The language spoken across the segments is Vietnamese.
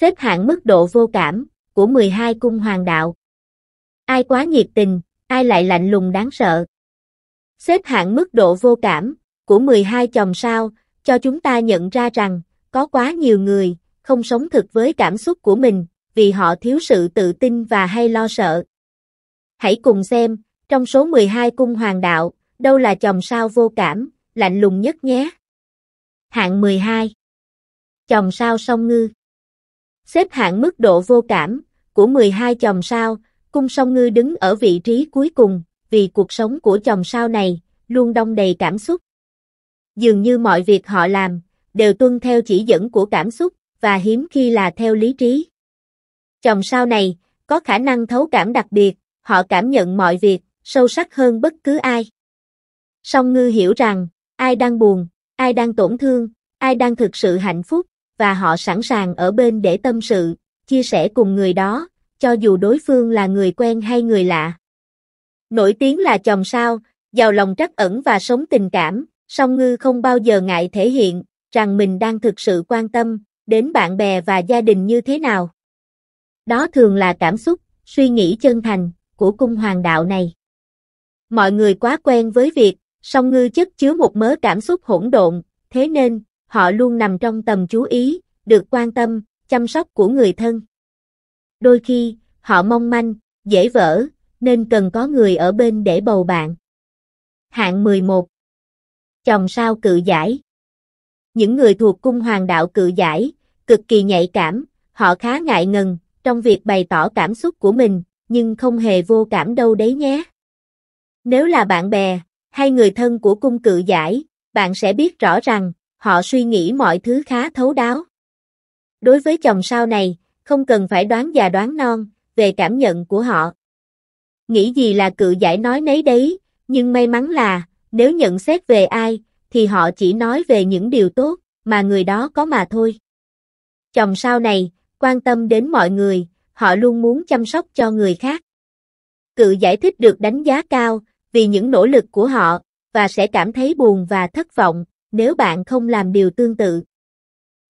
xếp hạng mức độ vô cảm của 12 cung hoàng đạo. Ai quá nhiệt tình, ai lại lạnh lùng đáng sợ. Xếp hạng mức độ vô cảm của 12 chòm sao cho chúng ta nhận ra rằng có quá nhiều người không sống thực với cảm xúc của mình vì họ thiếu sự tự tin và hay lo sợ. Hãy cùng xem, trong số 12 cung hoàng đạo, đâu là chòm sao vô cảm, lạnh lùng nhất nhé. Hạng 12 Chòm sao song ngư Xếp hạng mức độ vô cảm của 12 chòm sao, cung song ngư đứng ở vị trí cuối cùng, vì cuộc sống của chòm sao này luôn đông đầy cảm xúc. Dường như mọi việc họ làm đều tuân theo chỉ dẫn của cảm xúc và hiếm khi là theo lý trí. Chòm sao này có khả năng thấu cảm đặc biệt, họ cảm nhận mọi việc sâu sắc hơn bất cứ ai. Song ngư hiểu rằng, ai đang buồn, ai đang tổn thương, ai đang thực sự hạnh phúc, và họ sẵn sàng ở bên để tâm sự, chia sẻ cùng người đó, cho dù đối phương là người quen hay người lạ. Nổi tiếng là chồng sao, giàu lòng trắc ẩn và sống tình cảm, song ngư không bao giờ ngại thể hiện rằng mình đang thực sự quan tâm đến bạn bè và gia đình như thế nào. Đó thường là cảm xúc, suy nghĩ chân thành của cung hoàng đạo này. Mọi người quá quen với việc song ngư chất chứa một mớ cảm xúc hỗn độn, thế nên họ luôn nằm trong tầm chú ý, được quan tâm, chăm sóc của người thân. Đôi khi, họ mong manh, dễ vỡ, nên cần có người ở bên để bầu bạn. Hạng 11 Chồng sao cự giải Những người thuộc cung hoàng đạo cự giải, cực kỳ nhạy cảm, họ khá ngại ngần trong việc bày tỏ cảm xúc của mình, nhưng không hề vô cảm đâu đấy nhé. Nếu là bạn bè, hay người thân của cung cự giải, bạn sẽ biết rõ rằng, họ suy nghĩ mọi thứ khá thấu đáo. Đối với chồng sau này, không cần phải đoán già đoán non, về cảm nhận của họ. Nghĩ gì là cự giải nói nấy đấy, nhưng may mắn là, nếu nhận xét về ai, thì họ chỉ nói về những điều tốt, mà người đó có mà thôi. Chồng sau này, quan tâm đến mọi người, họ luôn muốn chăm sóc cho người khác. Cự giải thích được đánh giá cao, vì những nỗ lực của họ, và sẽ cảm thấy buồn và thất vọng nếu bạn không làm điều tương tự.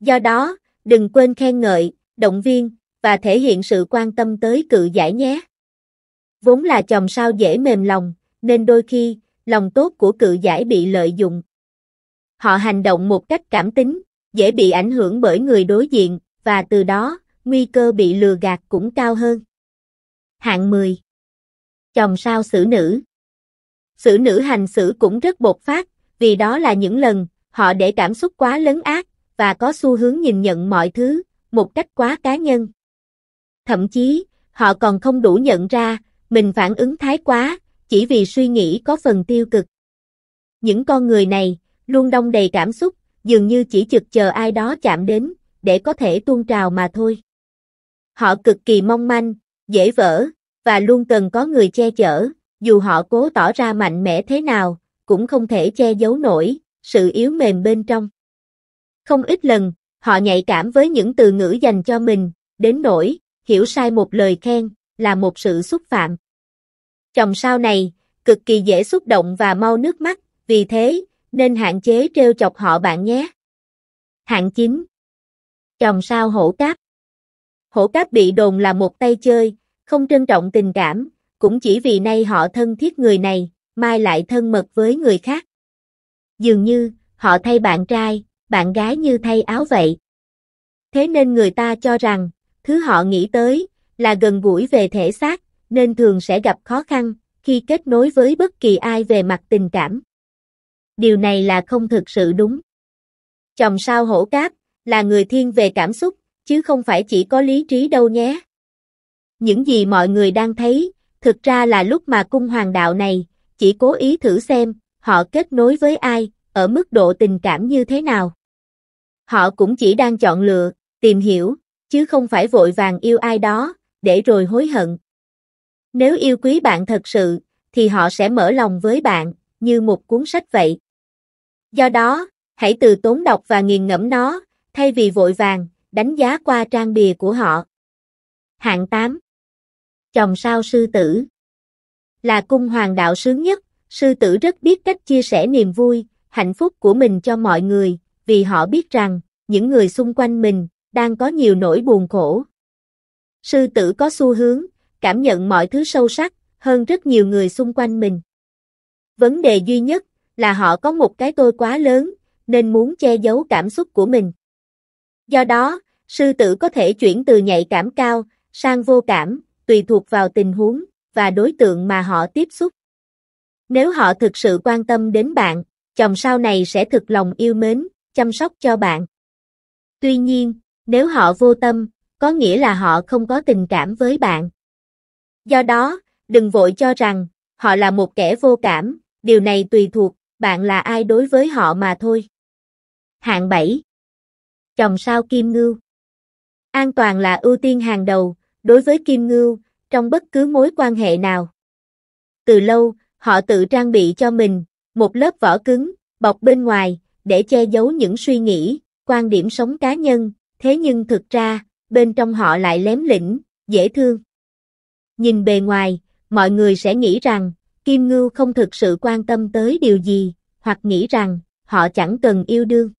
Do đó, đừng quên khen ngợi, động viên và thể hiện sự quan tâm tới cự giải nhé. Vốn là chồng sao dễ mềm lòng, nên đôi khi, lòng tốt của cự giải bị lợi dụng. Họ hành động một cách cảm tính, dễ bị ảnh hưởng bởi người đối diện, và từ đó, nguy cơ bị lừa gạt cũng cao hơn. Hạng 10 chồng sao xử nữ Xử nữ hành xử cũng rất bột phát, vì đó là những lần họ để cảm xúc quá lớn ác và có xu hướng nhìn nhận mọi thứ một cách quá cá nhân. Thậm chí, họ còn không đủ nhận ra mình phản ứng thái quá chỉ vì suy nghĩ có phần tiêu cực. Những con người này luôn đong đầy cảm xúc, dường như chỉ chực chờ ai đó chạm đến để có thể tuôn trào mà thôi. Họ cực kỳ mong manh, dễ vỡ và luôn cần có người che chở, dù họ cố tỏ ra mạnh mẽ thế nào, cũng không thể che giấu nổi, sự yếu mềm bên trong. Không ít lần, họ nhạy cảm với những từ ngữ dành cho mình, đến nỗi, hiểu sai một lời khen, là một sự xúc phạm. Chồng sao này, cực kỳ dễ xúc động và mau nước mắt, vì thế, nên hạn chế trêu chọc họ bạn nhé. Hạng 9 Chồng sao hổ cáp Hổ cáp bị đồn là một tay chơi, không trân trọng tình cảm, cũng chỉ vì nay họ thân thiết người này, mai lại thân mật với người khác. Dường như, họ thay bạn trai, bạn gái như thay áo vậy. Thế nên người ta cho rằng, thứ họ nghĩ tới, là gần gũi về thể xác, nên thường sẽ gặp khó khăn, khi kết nối với bất kỳ ai về mặt tình cảm. Điều này là không thực sự đúng. Chồng sao hổ cáp, là người thiên về cảm xúc, chứ không phải chỉ có lý trí đâu nhé. Những gì mọi người đang thấy, thực ra là lúc mà cung hoàng đạo này, chỉ cố ý thử xem, họ kết nối với ai, ở mức độ tình cảm như thế nào. Họ cũng chỉ đang chọn lựa, tìm hiểu, chứ không phải vội vàng yêu ai đó, để rồi hối hận. Nếu yêu quý bạn thật sự, thì họ sẽ mở lòng với bạn, như một cuốn sách vậy. Do đó, hãy từ tốn đọc và nghiền ngẫm nó, thay vì vội vàng, đánh giá qua trang bìa của họ. Hạng 8 Chồng sao sư tử là cung hoàng đạo sướng nhất, sư tử rất biết cách chia sẻ niềm vui, hạnh phúc của mình cho mọi người, vì họ biết rằng, những người xung quanh mình, đang có nhiều nỗi buồn khổ. Sư tử có xu hướng, cảm nhận mọi thứ sâu sắc, hơn rất nhiều người xung quanh mình. Vấn đề duy nhất, là họ có một cái tôi quá lớn, nên muốn che giấu cảm xúc của mình. Do đó, sư tử có thể chuyển từ nhạy cảm cao, sang vô cảm, tùy thuộc vào tình huống và đối tượng mà họ tiếp xúc. Nếu họ thực sự quan tâm đến bạn, chồng sau này sẽ thực lòng yêu mến, chăm sóc cho bạn. Tuy nhiên, nếu họ vô tâm, có nghĩa là họ không có tình cảm với bạn. Do đó, đừng vội cho rằng họ là một kẻ vô cảm, điều này tùy thuộc bạn là ai đối với họ mà thôi. Hạng 7. Chồng sao kim ngưu. An toàn là ưu tiên hàng đầu, đối với kim ngưu, trong bất cứ mối quan hệ nào. Từ lâu, họ tự trang bị cho mình một lớp vỏ cứng, bọc bên ngoài, để che giấu những suy nghĩ, quan điểm sống cá nhân, thế nhưng thực ra, bên trong họ lại lém lỉnh dễ thương. Nhìn bề ngoài, mọi người sẽ nghĩ rằng, Kim Ngưu không thực sự quan tâm tới điều gì, hoặc nghĩ rằng, họ chẳng cần yêu đương.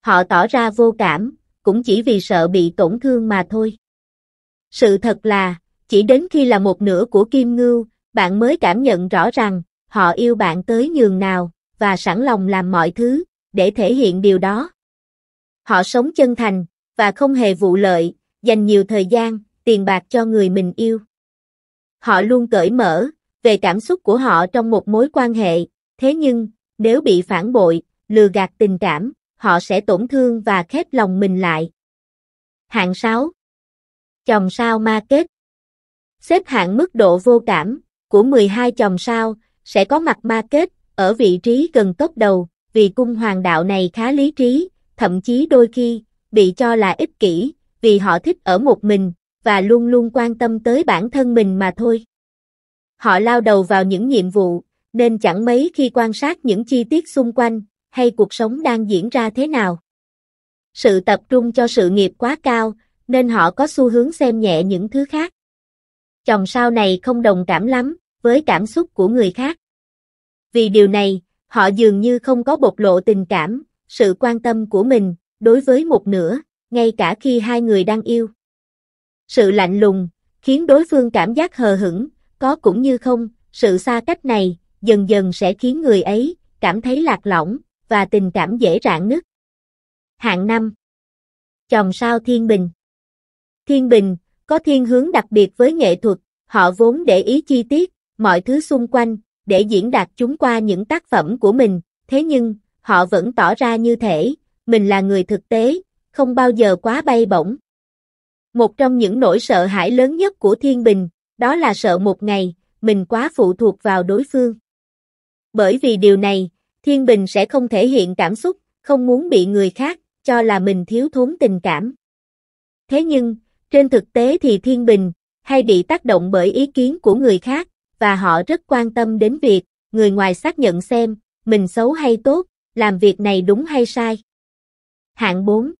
Họ tỏ ra vô cảm, cũng chỉ vì sợ bị tổn thương mà thôi. Sự thật là, chỉ đến khi là một nửa của Kim Ngưu, bạn mới cảm nhận rõ rằng, họ yêu bạn tới nhường nào, và sẵn lòng làm mọi thứ, để thể hiện điều đó. Họ sống chân thành, và không hề vụ lợi, dành nhiều thời gian, tiền bạc cho người mình yêu. Họ luôn cởi mở, về cảm xúc của họ trong một mối quan hệ, thế nhưng, nếu bị phản bội, lừa gạt tình cảm, họ sẽ tổn thương và khép lòng mình lại. Hạng 6 Chồng sao ma kết Xếp hạng mức độ vô cảm của 12 chòm sao sẽ có mặt ma kết ở vị trí gần top đầu, vì cung hoàng đạo này khá lý trí, thậm chí đôi khi bị cho là ích kỷ, vì họ thích ở một mình và luôn luôn quan tâm tới bản thân mình mà thôi. Họ lao đầu vào những nhiệm vụ, nên chẳng mấy khi quan sát những chi tiết xung quanh hay cuộc sống đang diễn ra thế nào. Sự tập trung cho sự nghiệp quá cao, nên họ có xu hướng xem nhẹ những thứ khác chồng sau này không đồng cảm lắm với cảm xúc của người khác. Vì điều này, họ dường như không có bộc lộ tình cảm, sự quan tâm của mình đối với một nửa, ngay cả khi hai người đang yêu. Sự lạnh lùng khiến đối phương cảm giác hờ hững, có cũng như không, sự xa cách này dần dần sẽ khiến người ấy cảm thấy lạc lõng và tình cảm dễ rạn nứt. Hạng 5. chồng sao Thiên Bình. Thiên Bình có thiên hướng đặc biệt với nghệ thuật, họ vốn để ý chi tiết, mọi thứ xung quanh, để diễn đạt chúng qua những tác phẩm của mình, thế nhưng, họ vẫn tỏ ra như thể, mình là người thực tế, không bao giờ quá bay bổng. Một trong những nỗi sợ hãi lớn nhất của Thiên Bình, đó là sợ một ngày, mình quá phụ thuộc vào đối phương. Bởi vì điều này, Thiên Bình sẽ không thể hiện cảm xúc, không muốn bị người khác, cho là mình thiếu thốn tình cảm. Thế nhưng, trên thực tế thì thiên bình, hay bị tác động bởi ý kiến của người khác, và họ rất quan tâm đến việc, người ngoài xác nhận xem, mình xấu hay tốt, làm việc này đúng hay sai. Hạng 4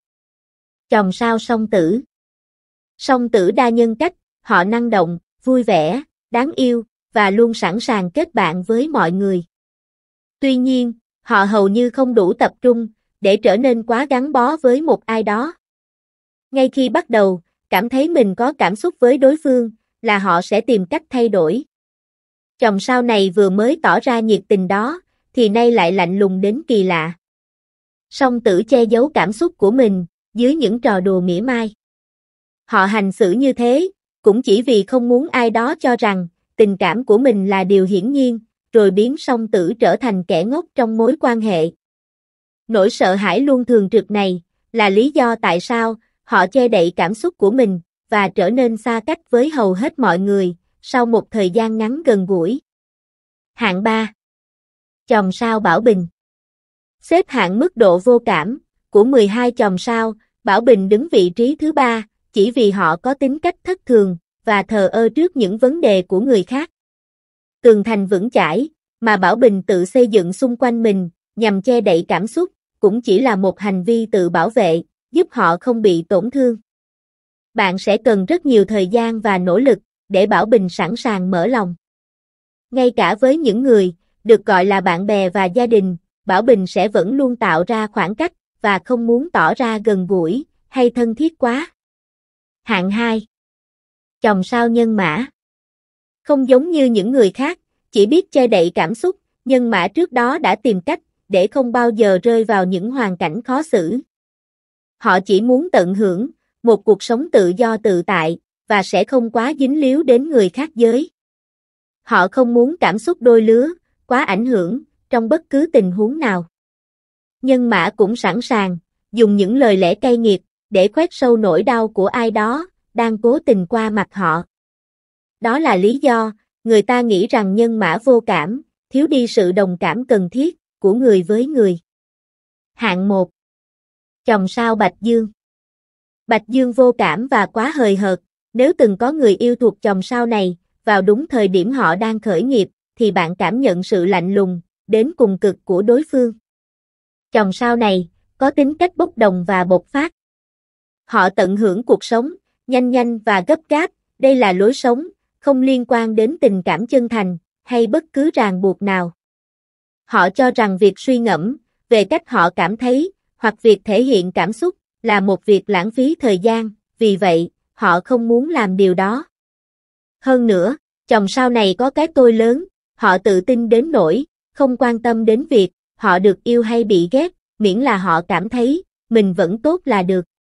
Chồng sao song tử Song tử đa nhân cách, họ năng động, vui vẻ, đáng yêu, và luôn sẵn sàng kết bạn với mọi người. Tuy nhiên, họ hầu như không đủ tập trung, để trở nên quá gắn bó với một ai đó. Ngay khi bắt đầu, cảm thấy mình có cảm xúc với đối phương, là họ sẽ tìm cách thay đổi. Chồng sau này vừa mới tỏ ra nhiệt tình đó, thì nay lại lạnh lùng đến kỳ lạ. Song tử che giấu cảm xúc của mình, dưới những trò đùa mỉa mai. Họ hành xử như thế, cũng chỉ vì không muốn ai đó cho rằng, tình cảm của mình là điều hiển nhiên, rồi biến song tử trở thành kẻ ngốc trong mối quan hệ. Nỗi sợ hãi luôn thường trực này, là lý do tại sao, họ che đậy cảm xúc của mình, và trở nên xa cách với hầu hết mọi người, sau một thời gian ngắn gần gũi. Hạng 3 Chòm sao Bảo Bình Xếp hạng mức độ vô cảm, của 12 chòm sao, Bảo Bình đứng vị trí thứ ba, chỉ vì họ có tính cách thất thường, và thờ ơ trước những vấn đề của người khác. Tường thành vững chãi, mà Bảo Bình tự xây dựng xung quanh mình, nhằm che đậy cảm xúc, cũng chỉ là một hành vi tự bảo vệ, giúp họ không bị tổn thương. Bạn sẽ cần rất nhiều thời gian và nỗ lực để Bảo Bình sẵn sàng mở lòng. Ngay cả với những người được gọi là bạn bè và gia đình, Bảo Bình sẽ vẫn luôn tạo ra khoảng cách và không muốn tỏ ra gần gũi hay thân thiết quá. Hạng 2. Chồng sao nhân mã. Không giống như những người khác, chỉ biết che đậy cảm xúc, nhân mã trước đó đã tìm cách để không bao giờ rơi vào những hoàn cảnh khó xử, Họ chỉ muốn tận hưởng một cuộc sống tự do tự tại và sẽ không quá dính líu đến người khác giới. Họ không muốn cảm xúc đôi lứa quá ảnh hưởng trong bất cứ tình huống nào. Nhân mã cũng sẵn sàng dùng những lời lẽ cay nghiệt để khoét sâu nỗi đau của ai đó đang cố tình qua mặt họ. Đó là lý do người ta nghĩ rằng nhân mã vô cảm, thiếu đi sự đồng cảm cần thiết của người với người. Hạng 1 chồng sao Bạch Dương. Bạch Dương vô cảm và quá hời hợt, nếu từng có người yêu thuộc chồng sao này, vào đúng thời điểm họ đang khởi nghiệp, thì bạn cảm nhận sự lạnh lùng, đến cùng cực của đối phương. chồng sao này, có tính cách bốc đồng và bộc phát. Họ tận hưởng cuộc sống, nhanh nhanh và gấp gáp, đây là lối sống, không liên quan đến tình cảm chân thành, hay bất cứ ràng buộc nào. Họ cho rằng việc suy ngẫm, về cách họ cảm thấy, hoặc việc thể hiện cảm xúc, là một việc lãng phí thời gian, vì vậy, họ không muốn làm điều đó. Hơn nữa, chồng sau này có cái tôi lớn, họ tự tin đến nỗi, không quan tâm đến việc, họ được yêu hay bị ghét, miễn là họ cảm thấy, mình vẫn tốt là được.